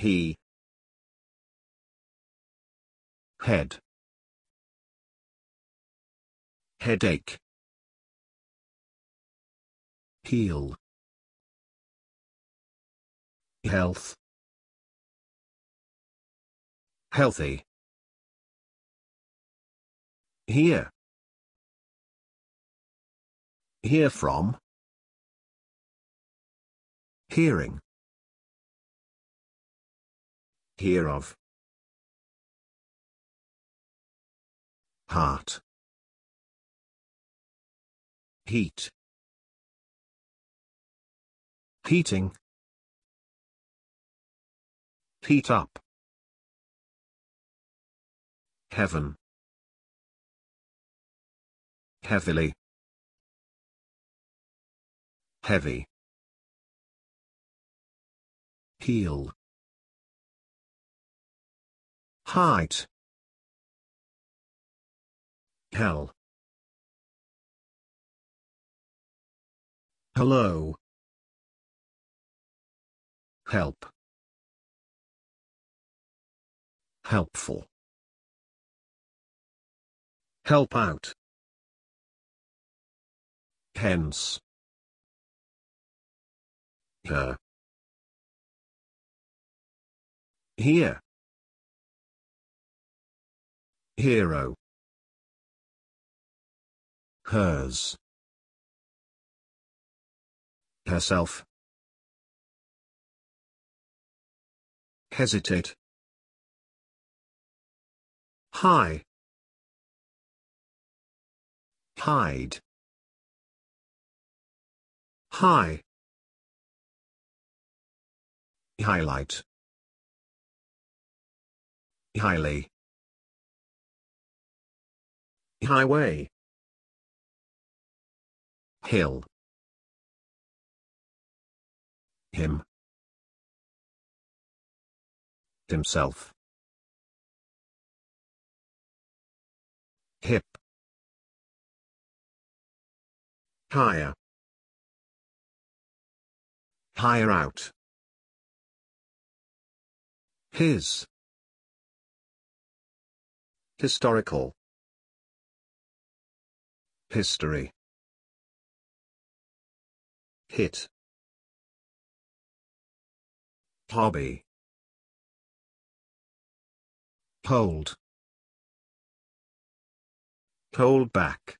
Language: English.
he head headache heal health healthy here hear from hearing hereof. Heart. Heat. Heating. Heat up. Heaven. Heavily. Heavy. Heal height hell hello help helpful help out hence her here Hero. Hers. Herself. Hesitate. High. Hide. High. Highlight. Highly highway hill him himself hip higher higher out his historical History. Hit. Hobby. Hold. Hold back.